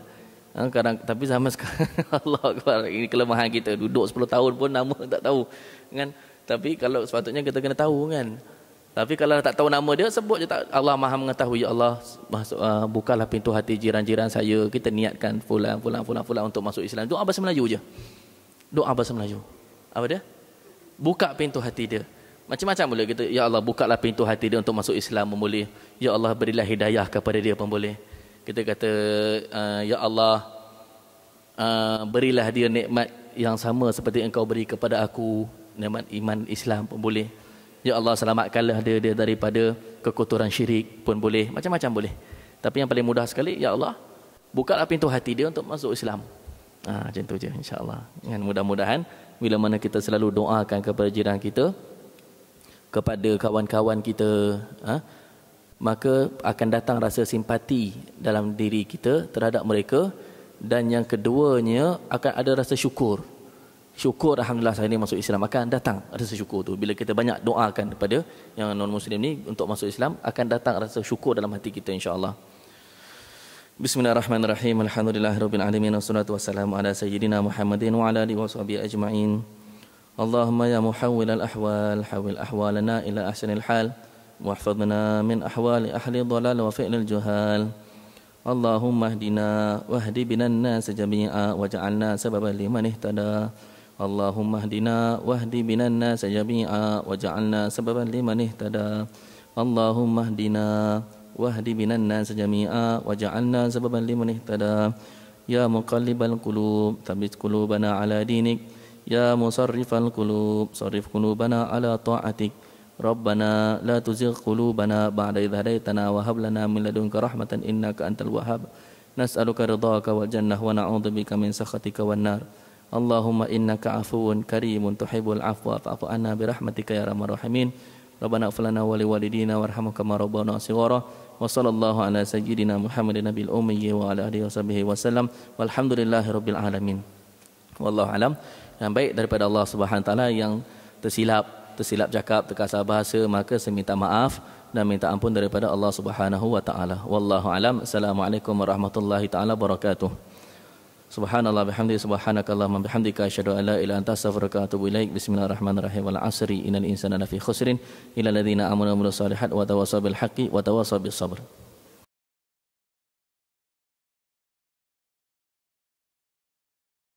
ha, kadang tapi zaman sekarang Allah ini kelemahan kita duduk 10 tahun pun nama tak tahu kan tapi kalau sepatutnya kita kena tahu kan tapi kalau tak tahu nama dia sebut je tak Allah Maha mengetahui ya Allah masuk uh, bukalah pintu hati jiran-jiran saya kita niatkan fulan fulan fulan fulan untuk masuk Islam. Doa bahasa Melayu je. Doa bahasa Melayu. Apa dia? Buka pintu hati dia. Macam-macam boleh kita ya Allah bukalah pintu hati dia untuk masuk Islam memboleh. Ya Allah berilah hidayah kepada dia pemboleh. Kita kata uh, ya Allah uh, berilah dia nikmat yang sama seperti engkau beri kepada aku nikmat iman Islam pun boleh. Ya Allah selamatkanlah dia, dia daripada kekotoran syirik pun boleh. Macam-macam boleh. Tapi yang paling mudah sekali, Ya Allah, bukalah pintu hati dia untuk masuk Islam. Ha, macam tu je insyaAllah. Dan mudah-mudahan, bila mana kita selalu doakan kepada jiran kita, kepada kawan-kawan kita, ha, maka akan datang rasa simpati dalam diri kita terhadap mereka. Dan yang keduanya, akan ada rasa syukur syukur alhamdulillah saya ni masuk Islam akan datang rasa syukur tu bila kita banyak doakan kepada yang non muslim ni untuk masuk Islam akan datang rasa syukur dalam hati kita insyaallah Bismillahirrahmanirrahim alhamdulillahirabbil alamin wassalatu wassalamu ala sayyidina Muhammadin wa ala alihi washabihi ajmain Allahumma ya muhawwil al ahwal hawwil ahwalana ila ahsanil hal wahfadna min ahwal ahli dhalal wa fi'lil juhal Allahumma ihdina wahdi binan nas waj'alna sababan liman ihtada اللهم اهدنا واهد بنا الناس جميعا واجعلنا سببا لمن اهتدى اللهم اهدنا واهد بنا الناس جميعا واجعلنا سببا لمن اهتدى يا مقلب القلوب ثبت قلوبنا على دينك يا مصرف القلوب صرف قلوبنا على طاعتك ربنا لا تزغ قلوبنا بعد إذ هديتنا وهب لنا من لدنك رحمة إنك أنت الوهاب نسألك رضاك والجنة ونعوذ بك من سخطك والنار Allahumma innaka afuun karimun tuhibul afwa fa'fu anna bi rahmatika ya ramar rahimin. Rabbana ighfir lana wa liwalidina warhamhum kama rabbana shighara. Wa sallallahu ala sayyidina Muhammadin nabiyil ummiyyi wa ala alihi washabihi wasallam. Walhamdulillahirabbil alamin. Wallahu alam. Yang baik daripada Allah Subhanahu taala yang tersilap tersilap cakap terkasar bahasa maka saya minta maaf dan minta ampun daripada Allah Subhanahu wa taala. Wallahu alam. Assalamualaikum warahmatullahi taala wabarakatuh. Subhanallah bihamdi subhanakallahumma bihamdika asyhadu an la ilaha anta astaghfiruka wa atubu ilaik. Bismillahirrahmanirrahim. Wal 'asri innal insana lafi khusrin illa alladziina amun wa 'amilus shalihaati wa tawassaw bil haqqi wa tawassaw bis sabr.